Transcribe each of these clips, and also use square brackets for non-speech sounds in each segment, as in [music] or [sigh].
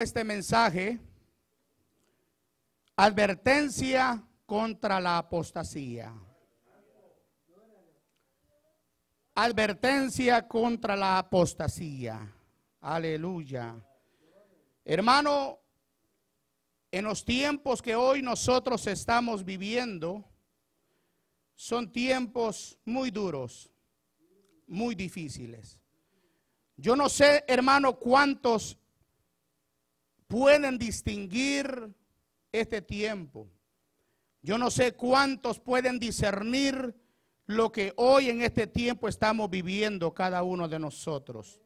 este mensaje, advertencia contra la apostasía. Advertencia contra la apostasía. Aleluya. Hermano, en los tiempos que hoy nosotros estamos viviendo, son tiempos muy duros, muy difíciles. Yo no sé, hermano, cuántos pueden distinguir este tiempo. Yo no sé cuántos pueden discernir lo que hoy en este tiempo estamos viviendo cada uno de nosotros.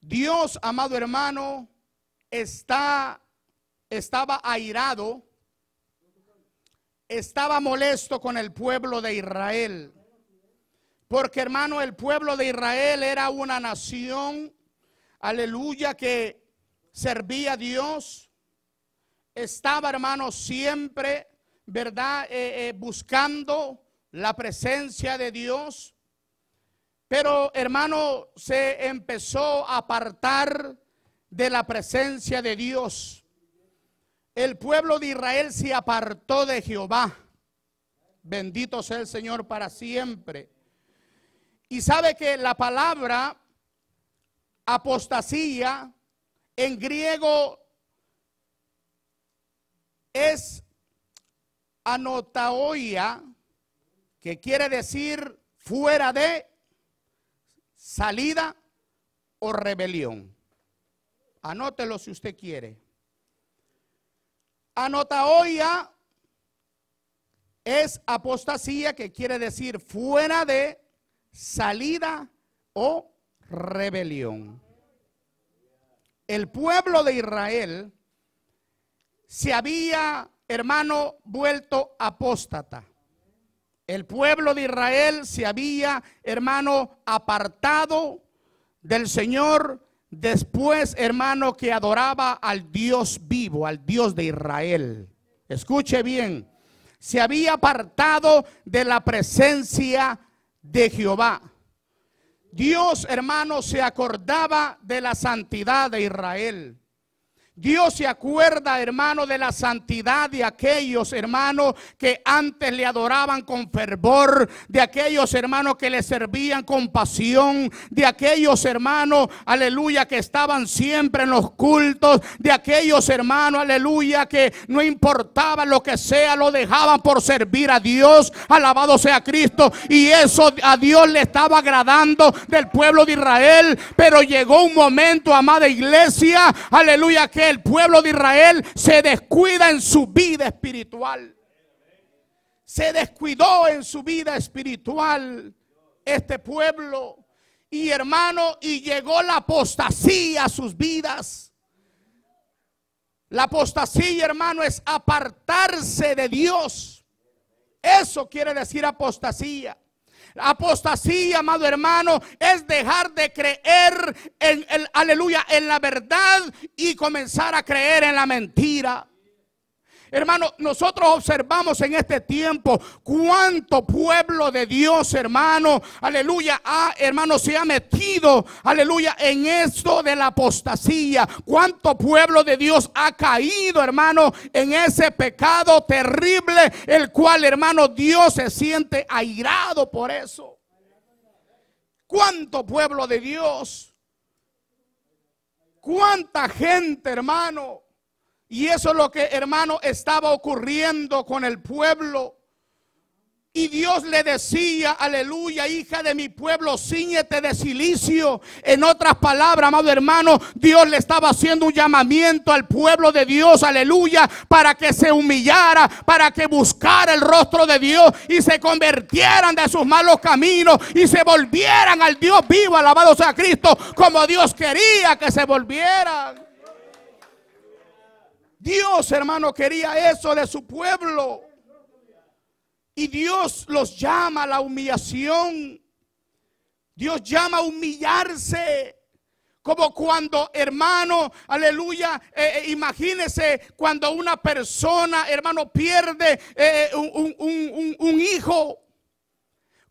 Dios, amado hermano, está, estaba airado, estaba molesto con el pueblo de Israel. Porque hermano, el pueblo de Israel era una nación, aleluya, que servía a Dios, estaba, hermano, siempre, ¿verdad? Eh, eh, buscando la presencia de Dios. Pero, hermano, se empezó a apartar de la presencia de Dios. El pueblo de Israel se apartó de Jehová. Bendito sea el Señor para siempre. Y sabe que la palabra apostasía en griego es anotaoia, que quiere decir fuera de salida o rebelión. Anótelo si usted quiere. Anotaoia es apostasía, que quiere decir fuera de salida o rebelión el pueblo de Israel se había, hermano, vuelto apóstata. El pueblo de Israel se había, hermano, apartado del Señor después, hermano, que adoraba al Dios vivo, al Dios de Israel. Escuche bien, se había apartado de la presencia de Jehová. Dios, hermano, se acordaba de la santidad de Israel. Dios se acuerda, hermano, de la santidad de aquellos hermanos que antes le adoraban con fervor, de aquellos hermanos que le servían con pasión, de aquellos hermanos, aleluya, que estaban siempre en los cultos, de aquellos hermanos, aleluya, que no importaba lo que sea, lo dejaban por servir a Dios, alabado sea Cristo, y eso a Dios le estaba agradando del pueblo de Israel, pero llegó un momento, amada iglesia, aleluya, que el pueblo de Israel se descuida en su vida espiritual. Se descuidó en su vida espiritual este pueblo. Y hermano, y llegó la apostasía a sus vidas. La apostasía, hermano, es apartarse de Dios. Eso quiere decir apostasía. Apostasía, amado hermano, es dejar de creer en el aleluya, en la verdad y comenzar a creer en la mentira. Hermano, nosotros observamos en este tiempo cuánto pueblo de Dios, hermano, aleluya, ha, hermano, se ha metido, aleluya, en esto de la apostasía. Cuánto pueblo de Dios ha caído, hermano, en ese pecado terrible, el cual, hermano, Dios se siente airado por eso. Cuánto pueblo de Dios. ¿Cuánta gente, hermano? Y eso es lo que, hermano, estaba ocurriendo con el pueblo. Y Dios le decía, aleluya, hija de mi pueblo, ciñete de silicio. En otras palabras, amado hermano, Dios le estaba haciendo un llamamiento al pueblo de Dios, aleluya, para que se humillara, para que buscara el rostro de Dios y se convirtieran de sus malos caminos y se volvieran al Dios vivo, alabado sea Cristo, como Dios quería que se volvieran. Dios, hermano, quería eso de su pueblo. Y Dios los llama a la humillación. Dios llama a humillarse. Como cuando, hermano, aleluya, Imagínense eh, eh, imagínese cuando una persona, hermano, pierde eh, un, un hijo.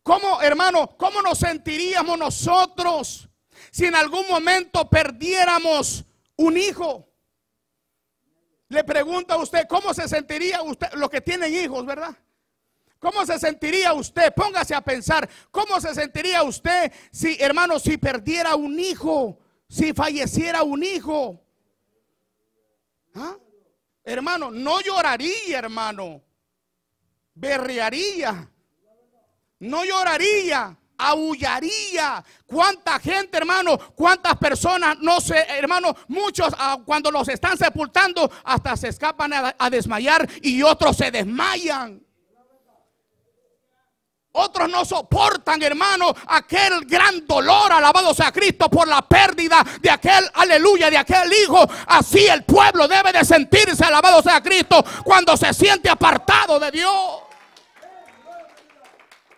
¿Cómo, hermano, cómo nos sentiríamos nosotros si en algún momento perdiéramos un hijo? Le pregunta a usted, ¿cómo se sentiría usted, los que tienen hijos, verdad? ¿Cómo se sentiría usted? Póngase a pensar, ¿cómo se sentiría usted si, hermano, si perdiera un hijo, si falleciera un hijo? ¿Ah? Hermano, no lloraría, hermano. Berrearía. No lloraría aullaría. ¿Cuánta gente, hermano? ¿Cuántas personas? No sé, hermano, muchos ah, cuando los están sepultando hasta se escapan a, a desmayar y otros se desmayan. Otros no soportan, hermano, aquel gran dolor, alabado sea Cristo, por la pérdida de aquel, aleluya, de aquel hijo. Así el pueblo debe de sentirse, alabado sea Cristo, cuando se siente apartado de Dios.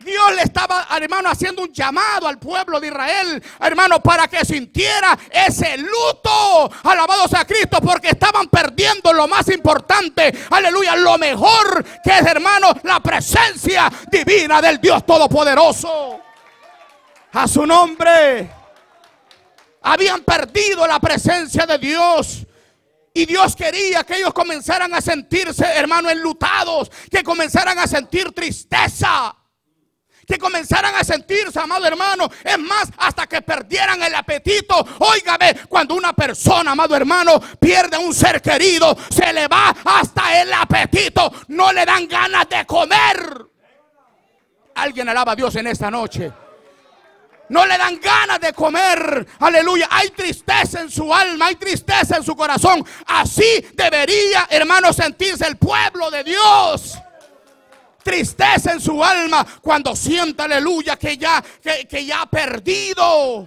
Dios le estaba, hermano, haciendo un llamado al pueblo de Israel, hermano, para que sintiera ese luto. Alabado sea Cristo, porque estaban perdiendo lo más importante. Aleluya, lo mejor que es, hermano, la presencia divina del Dios Todopoderoso. A su nombre. Habían perdido la presencia de Dios. Y Dios quería que ellos comenzaran a sentirse, hermano, enlutados, que comenzaran a sentir tristeza que comenzaran a sentirse, amado hermano. Es más, hasta que perdieran el apetito. Óigame, cuando una persona, amado hermano, pierde a un ser querido, se le va hasta el apetito. No le dan ganas de comer. Alguien alaba a Dios en esta noche. No le dan ganas de comer. Aleluya. Hay tristeza en su alma, hay tristeza en su corazón. Así debería, hermano, sentirse el pueblo de Dios tristeza en su alma cuando sienta, aleluya, que ya, que, ya ha perdido.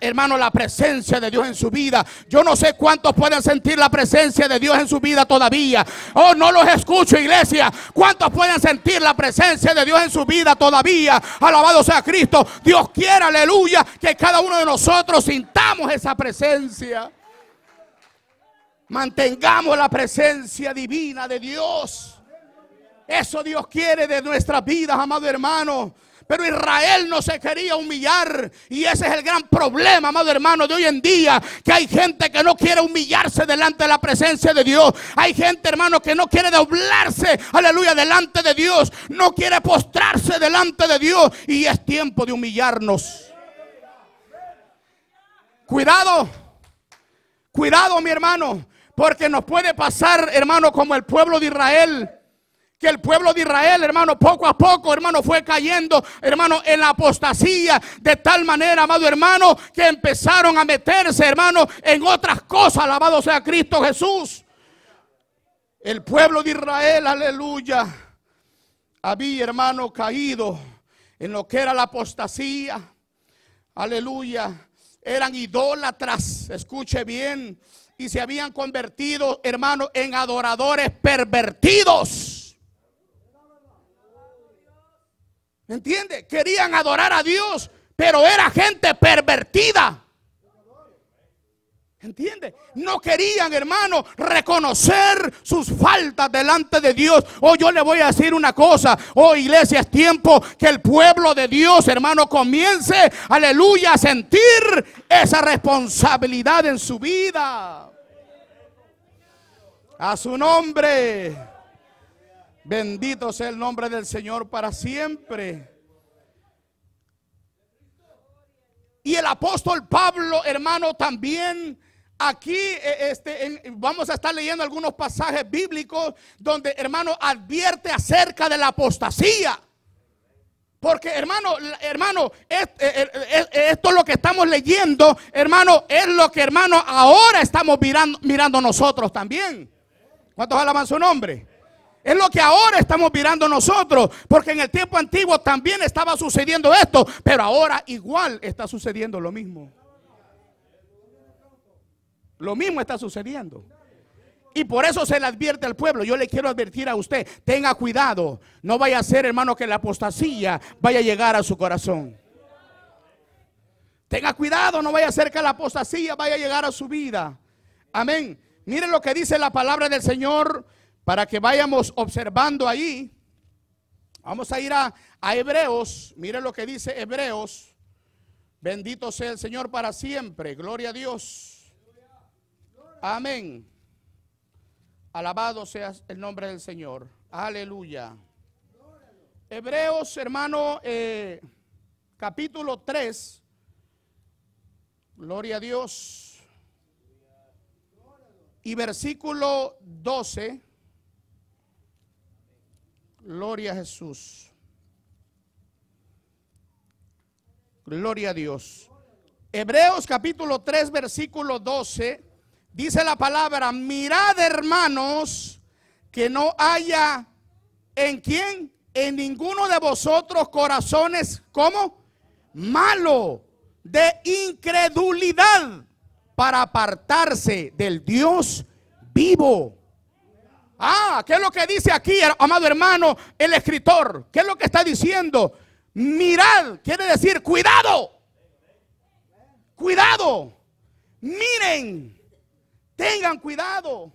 hermano, la presencia de Dios en su vida. Yo no sé cuántos pueden sentir la presencia de Dios en su vida todavía. Oh, no los escucho, iglesia. ¿Cuántos pueden sentir la presencia de Dios en su vida todavía? Alabado sea Cristo. Dios quiera, aleluya, que cada uno de nosotros sintamos esa presencia. Mantengamos la presencia divina de Dios. Eso Dios quiere de nuestras vidas, amado hermano. Pero Israel no se quería humillar. Y ese es el gran problema, amado hermano, de hoy en día. Que hay gente que no quiere humillarse delante de la presencia de Dios. Hay gente, hermano, que no quiere doblarse, aleluya, delante de Dios. No quiere postrarse delante de Dios. Y es tiempo de humillarnos. Cuidado. Cuidado, mi hermano. Porque nos puede pasar, hermano, como el pueblo de Israel que el pueblo de Israel, hermano, poco a poco, hermano, fue cayendo, hermano, en la apostasía, de tal manera, amado hermano, que empezaron a meterse, hermano, en otras cosas, alabado sea Cristo Jesús. El pueblo de Israel, aleluya, había, hermano, caído en lo que era la apostasía, aleluya, eran idólatras, escuche bien, y se habían convertido, hermano, en adoradores pervertidos. ¿Me entiende? Querían adorar a Dios, pero era gente pervertida. ¿Entiende? No querían, hermano, reconocer sus faltas delante de Dios. Oh, yo le voy a decir una cosa. Oh, iglesia, es tiempo que el pueblo de Dios, hermano, comience, aleluya, a sentir esa responsabilidad en su vida. A su nombre. Bendito sea el nombre del Señor para siempre. Y el apóstol Pablo, hermano, también aquí eh, este, vamos a estar leyendo algunos pasajes bíblicos donde, hermano, advierte acerca de la apostasía. Porque hermano, hermano, eh, eh, esto es lo que estamos leyendo, hermano, es lo que hermano ahora estamos mirando, mirando nosotros también. ¿Cuántos alaban su nombre? Es lo que ahora estamos mirando nosotros, porque en el tiempo antiguo también estaba sucediendo esto, pero ahora igual está sucediendo lo mismo. Lo mismo está sucediendo. Y por eso se le advierte al pueblo. Yo le quiero advertir a usted, tenga cuidado. No vaya a ser, hermano, que la apostasía vaya a llegar a su corazón. Tenga cuidado, no vaya a ser que la apostasía vaya a llegar a su vida. Amén. Miren lo que dice la palabra del Señor para que vayamos observando ahí, Vamos a ir a, Hebreos. Mire lo que dice Hebreos. Bendito sea el Señor para siempre. Gloria a Dios. Amén. Alabado sea el nombre del Señor. Aleluya. Hebreos, hermano, eh, capítulo 3. Gloria a Dios. Y versículo 12. Gloria a Jesús. Gloria a Dios. Hebreos capítulo 3, versículo 12, dice la palabra, mirad hermanos que no haya en quien en ninguno de vosotros corazones como malo de incredulidad para apartarse del Dios vivo. Ah, ¿qué es lo que dice aquí, amado hermano, el escritor? ¿Qué es lo que está diciendo? Mirad, quiere decir, cuidado. Cuidado. Miren. Tengan cuidado.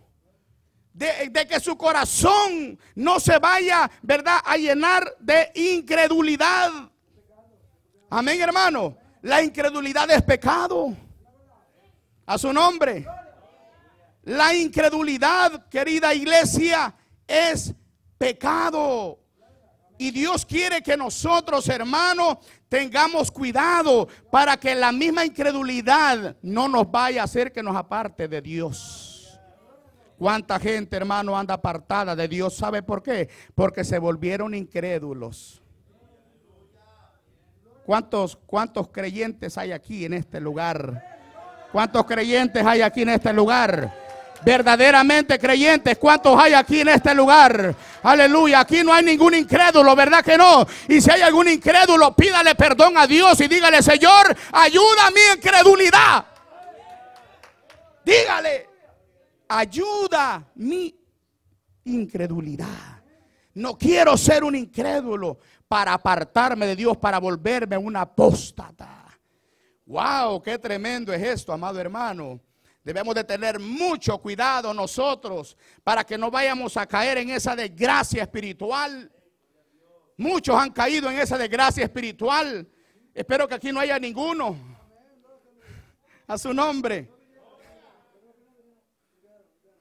De, que su corazón no se vaya, ¿verdad? A llenar de incredulidad. Amén, hermano. La incredulidad es pecado. A su nombre. La incredulidad, querida iglesia, es pecado. Y Dios quiere que nosotros, hermanos, tengamos cuidado para que la misma incredulidad no nos vaya a hacer que nos aparte de Dios. ¿Cuánta gente, hermano, anda apartada de Dios? ¿Sabe por qué? Porque se volvieron incrédulos. ¿Cuántos, cuántos creyentes hay aquí en este lugar? ¿Cuántos creyentes hay aquí en este lugar? verdaderamente creyentes. ¿Cuántos hay aquí en este lugar? Aleluya. Aquí no hay ningún incrédulo, ¿verdad que no? Y si hay algún incrédulo, pídale perdón a Dios y dígale, Señor, ayuda a mi incredulidad. Dígale, ayuda mi incredulidad. No quiero ser un incrédulo para apartarme de Dios, para volverme Una apóstata. Wow, qué tremendo es esto, amado hermano. Debemos de tener mucho cuidado nosotros para que no vayamos a caer en esa desgracia espiritual. Muchos han caído en esa desgracia espiritual. Espero que aquí no haya ninguno. A su nombre.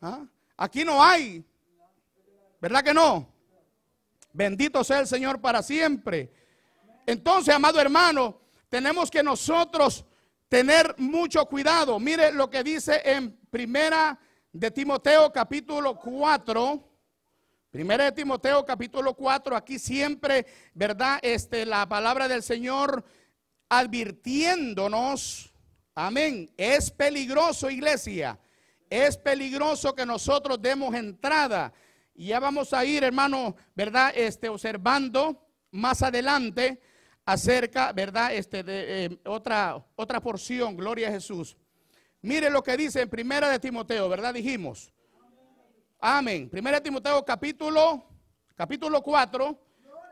¿Ah? Aquí no hay. ¿Verdad que no? Bendito sea el Señor para siempre. Entonces, amado hermano, tenemos que nosotros tener mucho cuidado. Mire lo que dice en Primera de Timoteo capítulo 4. Primera de Timoteo capítulo 4, aquí siempre, ¿verdad? Este la palabra del Señor advirtiéndonos. Amén. Es peligroso, iglesia. Es peligroso que nosotros demos entrada. Y ya vamos a ir, hermano, ¿verdad? Este observando más adelante acerca, ¿verdad? Este, de eh, otra, otra porción, gloria a Jesús. Mire lo que dice en Primera de Timoteo, ¿verdad? Dijimos. Amén. Primera de Timoteo capítulo, capítulo 4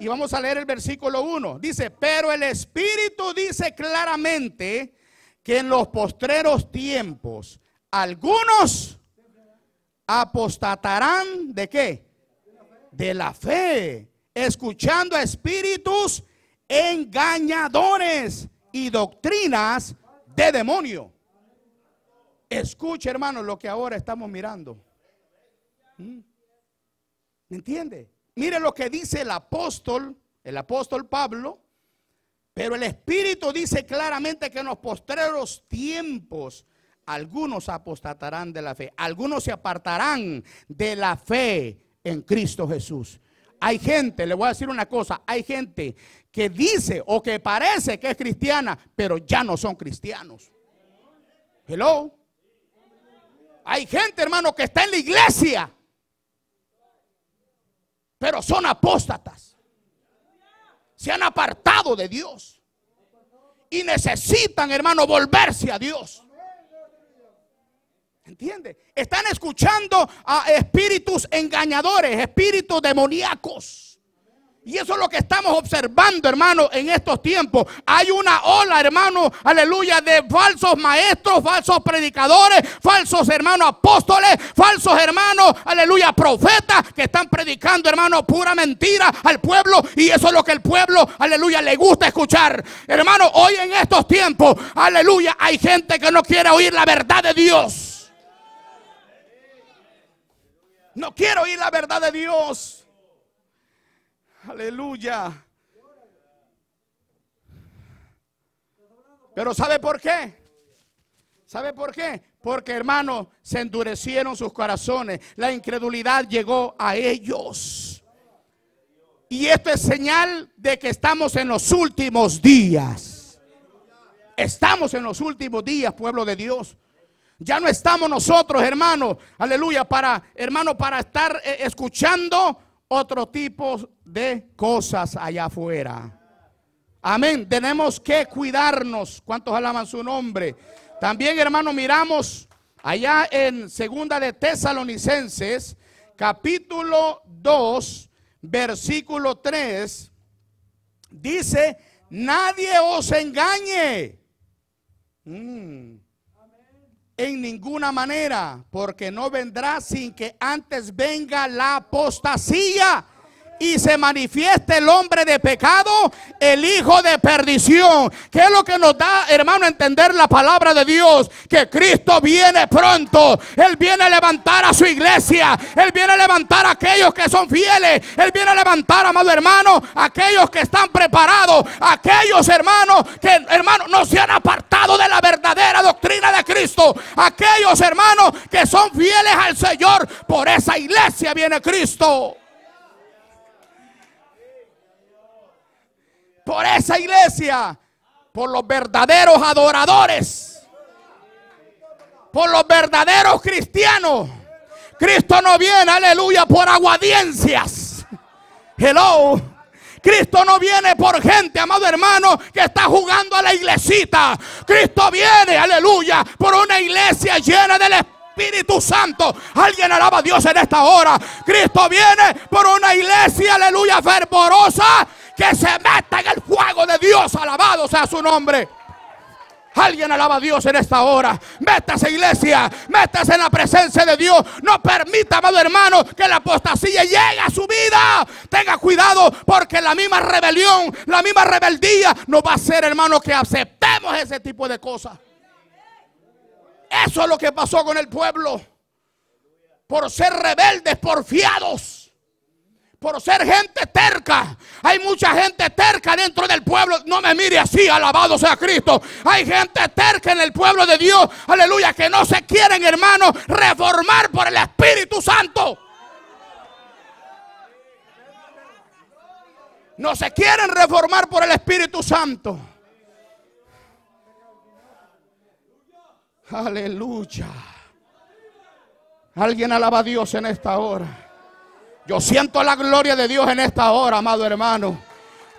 y vamos a leer el versículo 1. Dice, pero el Espíritu dice claramente que en los postreros tiempos algunos apostatarán de qué? De la fe, escuchando a espíritus engañadores y doctrinas de demonio. Escuche, hermano, lo que ahora estamos mirando. ¿Mm? ¿Me entiende? Mire lo que dice el apóstol, el apóstol Pablo. Pero el Espíritu dice claramente que en los postreros tiempos algunos apostatarán de la fe, algunos se apartarán de la fe en Cristo Jesús. Hay gente, le voy a decir una cosa, hay gente que dice o que parece que es cristiana, pero ya no son cristianos. Hello. Hay gente, hermano, que está en la iglesia, pero son apóstatas. Se han apartado de Dios. Y necesitan, hermano, volverse a Dios. ¿Entiende? Están escuchando a espíritus engañadores, espíritus demoníacos. Y eso es lo que estamos observando, hermano, en estos tiempos. Hay una ola, hermano, aleluya, de falsos maestros, falsos predicadores, falsos hermanos apóstoles, falsos hermanos, aleluya, profetas que están predicando, hermano, pura mentira al pueblo. Y eso es lo que el pueblo, aleluya, le gusta escuchar. Hermano, hoy en estos tiempos, aleluya, hay gente que no quiere oír la verdad de Dios. No quiere oír la verdad de Dios. Aleluya. Pero ¿sabe por qué? ¿Sabe por qué? Porque hermano se endurecieron sus corazones. La incredulidad llegó a ellos. Y esto es señal de que estamos en los últimos días. Estamos en los últimos días, pueblo de Dios. Ya no estamos nosotros, hermanos, aleluya, para, hermano, para estar eh, escuchando otro tipo de cosas allá afuera. Amén. Tenemos que cuidarnos. ¿Cuántos alaban su nombre? También, hermano, miramos allá en Segunda de Tesalonicenses, capítulo 2, versículo 3. Dice, nadie os engañe. Mm en ninguna manera, porque no vendrá sin que antes venga la apostasía y se manifiesta el hombre de pecado, el hijo de perdición. ¿Qué es lo que nos da, hermano, entender la palabra de Dios? Que Cristo viene pronto. Él viene a levantar a su iglesia. Él viene a levantar a aquellos que son fieles. Él viene a levantar, amado hermano, a aquellos que están preparados. aquellos hermanos que, hermano, no se han apartado de la verdadera doctrina de Cristo. aquellos hermanos que son fieles al Señor. Por esa iglesia viene Cristo. por esa iglesia, por los verdaderos adoradores, por los verdaderos cristianos. Cristo no viene, aleluya, por aguadiencias. Hello. Cristo no viene por gente, amado hermano, que está jugando a la iglesita. Cristo viene, aleluya, por una iglesia llena del Espíritu Santo. Alguien alaba a Dios en esta hora. Cristo viene por una iglesia, aleluya, fervorosa que se meta en el fuego de Dios. Alabado sea su nombre. Alguien alaba a Dios en esta hora. Métase iglesia, métase en la presencia de Dios. No permita, amado hermano, que la apostasía llegue a su vida. Tenga cuidado porque la misma rebelión, la misma rebeldía No va a ser hermano, que aceptemos ese tipo de cosas. Eso es lo que pasó con el pueblo. Por ser rebeldes, por fiados por ser gente terca. Hay mucha gente terca dentro del pueblo. No me mire así, alabado sea Cristo. Hay gente terca en el pueblo de Dios, aleluya, que no se quieren, hermano, reformar por el Espíritu Santo. No se quieren reformar por el Espíritu Santo. Aleluya. Alguien alaba a Dios en esta hora. Yo siento la gloria de Dios en esta hora, amado hermano.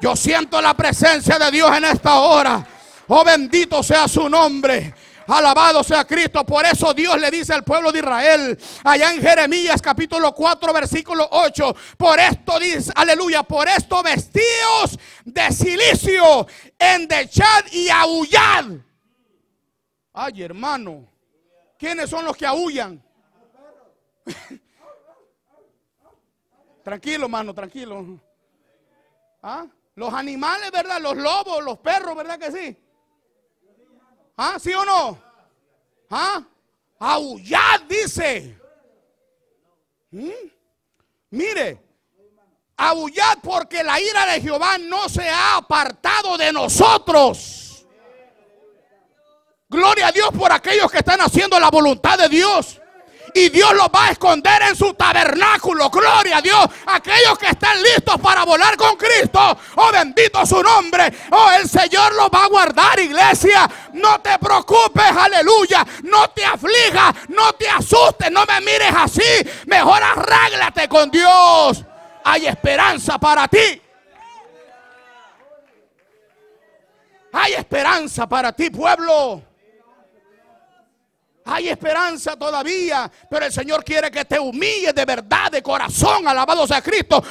Yo siento la presencia de Dios en esta hora. Oh, bendito sea su nombre. Alabado sea Cristo. Por eso Dios le dice al pueblo de Israel, allá en Jeremías capítulo 4, versículo 8, por esto dice, aleluya, por esto vestidos de silicio, endechad y aullad. Ay, hermano, ¿quiénes son los que aullan? [laughs] Tranquilo, hermano, tranquilo. ¿Ah? Los animales, ¿verdad? Los lobos, los perros, ¿verdad que sí? ¿Ah? ¿Sí o no? ¿Ah? Aullad, dice. ¿Mm? Mire, aullad porque la ira de Jehová no se ha apartado de nosotros. Gloria a Dios por aquellos que están haciendo la voluntad de Dios y Dios los va a esconder en su tabernáculo. Gloria a Dios. Aquellos que están listos para volar con Cristo. Oh, bendito su nombre. Oh, el Señor los va a guardar, iglesia. No te preocupes, aleluya. No te aflijas, no te asustes, no me mires así. Mejor arráglate con Dios. Hay esperanza para ti. Hay esperanza para ti, pueblo. Hay esperanza todavía, pero el Señor quiere que te humille de verdad, de corazón, alabado sea Cristo.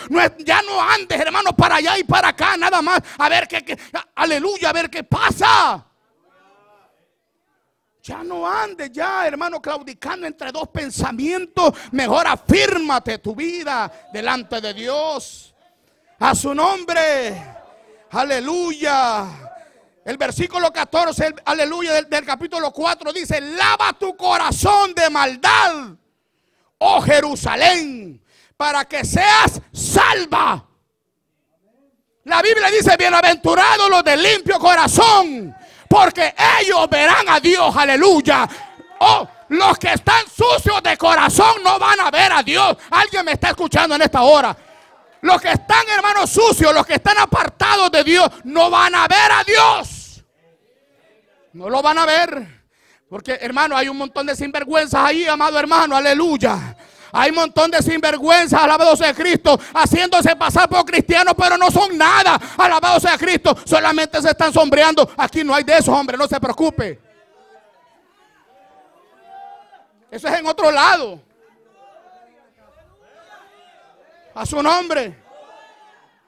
ya no andes, hermano para allá y para acá, nada más. A ver qué, aleluya, a ver qué pasa. Ya no andes ya, hermano, claudicando entre dos pensamientos. Mejor afírmate tu vida delante de Dios. A su nombre. Aleluya. El versículo 14, aleluya, del, del, capítulo 4 dice, lava tu corazón de maldad, oh Jerusalén, para que seas salva. La Biblia dice, bienaventurados los de limpio corazón, porque ellos verán a Dios, aleluya. Oh, los que están sucios de corazón no van a ver a Dios. Alguien me está escuchando en esta hora. Los que están, hermanos, sucios, los que están apartados de Dios, no van a ver a Dios. No lo van a ver. Porque, hermano, hay un montón de sinvergüenzas ahí, amado hermano, aleluya. Hay un montón de sinvergüenzas, alabado sea Cristo, haciéndose pasar por cristianos, pero no son nada, alabado sea Cristo. Solamente se están sombreando. Aquí no hay de esos, hombre, no se preocupe. Eso es en otro lado. A su nombre.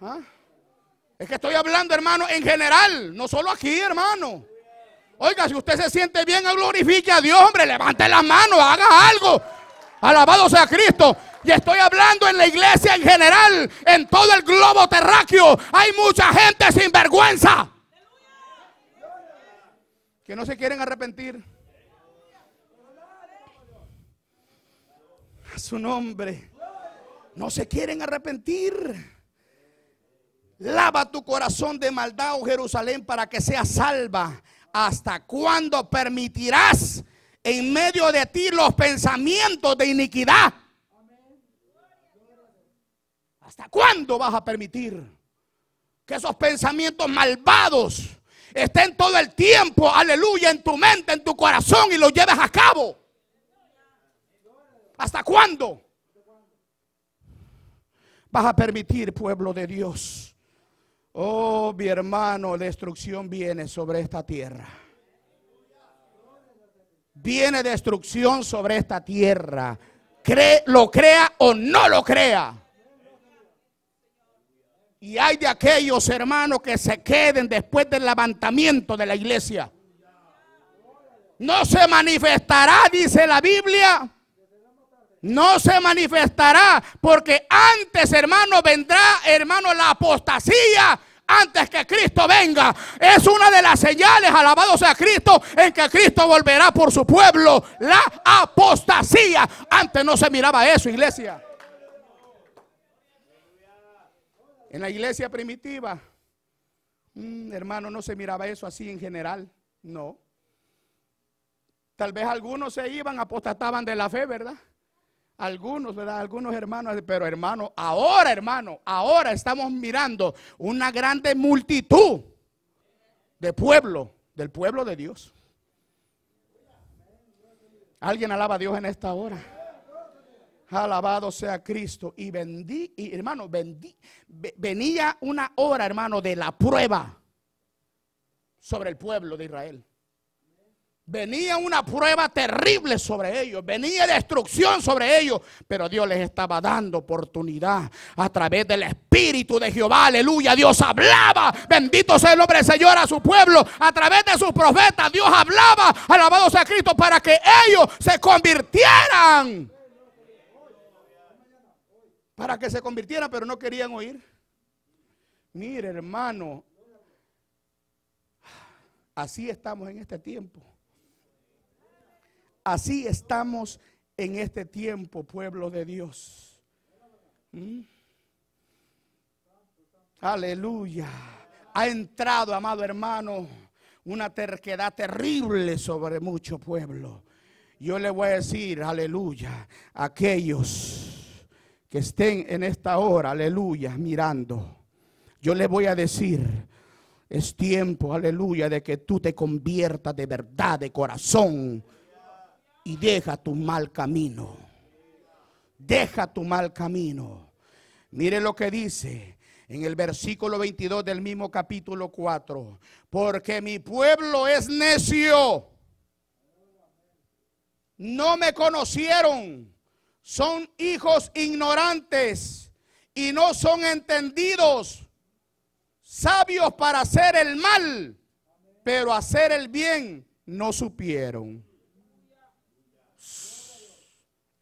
¿Ah? Es que estoy hablando, hermano, en general, no solo aquí, hermano. Oiga, si usted se siente bien, glorifique a Dios, hombre, levante la mano haga algo. Alabado sea Cristo. Y estoy hablando en la iglesia en general, en todo el globo terráqueo. Hay mucha gente sin vergüenza. Que no se quieren arrepentir. A su nombre. No se quieren arrepentir. Lava tu corazón de maldad, oh Jerusalén, para que seas salva. ¿Hasta cuándo permitirás en medio de ti los pensamientos de iniquidad? ¿Hasta cuándo vas a permitir que esos pensamientos malvados estén todo el tiempo, aleluya, en tu mente, en tu corazón y los lleves a cabo? ¿Hasta cuándo? vas a permitir, pueblo de Dios? Oh, mi hermano, destrucción viene sobre esta tierra. Viene destrucción sobre esta tierra. lo crea o no lo crea. Y hay de aquellos hermanos que se queden después del levantamiento de la iglesia. No se manifestará, dice la Biblia, no se manifestará, porque antes, hermano, vendrá, hermano, la apostasía antes que Cristo venga. Es una de las señales, alabado sea Cristo, en que Cristo volverá por su pueblo. La apostasía. Antes no se miraba eso, iglesia. En la iglesia primitiva, mm, hermano, no se miraba eso así en general. No. Tal vez algunos se iban, apostataban de la fe, ¿verdad? Algunos, ¿verdad? Algunos hermanos, pero hermano, ahora hermano, ahora estamos mirando una grande multitud de pueblo, del pueblo de Dios. Alguien alaba a Dios en esta hora. Alabado sea Cristo. Y bendí y hermano, bendí venía una hora, hermano, de la prueba sobre el pueblo de Israel. Venía una prueba terrible sobre ellos, venía destrucción sobre ellos, pero Dios les estaba dando oportunidad a través del Espíritu de Jehová, aleluya. Dios hablaba, bendito sea el nombre del Señor a su pueblo, a través de sus profetas, Dios hablaba, alabado sea Cristo, para que ellos se convirtieran. Para que se convirtieran, pero no querían oír. Mire, hermano, así estamos en este tiempo. Así estamos en este tiempo, pueblo de Dios. ¿Mm? Aleluya. Ha entrado, amado hermano, una terquedad terrible sobre mucho pueblo. Yo le voy a decir, aleluya, aquellos que estén en esta hora, aleluya, mirando. Yo le voy a decir, es tiempo, aleluya, de que tú te conviertas de verdad, de corazón y deja tu mal camino. Deja tu mal camino. Mire lo que dice en el versículo 22 del mismo capítulo 4. Porque mi pueblo es necio. No me conocieron. Son hijos ignorantes y no son entendidos. Sabios para hacer el mal, pero hacer el bien no supieron.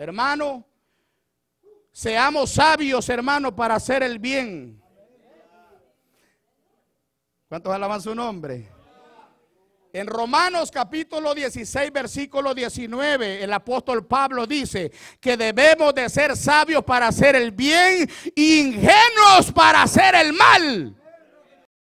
Hermano, seamos sabios, hermano, para hacer el bien. ¿Cuántos alaban su nombre? En Romanos capítulo 16, versículo 19, el apóstol Pablo dice que debemos de ser sabios para hacer el bien e ingenuos para hacer el mal.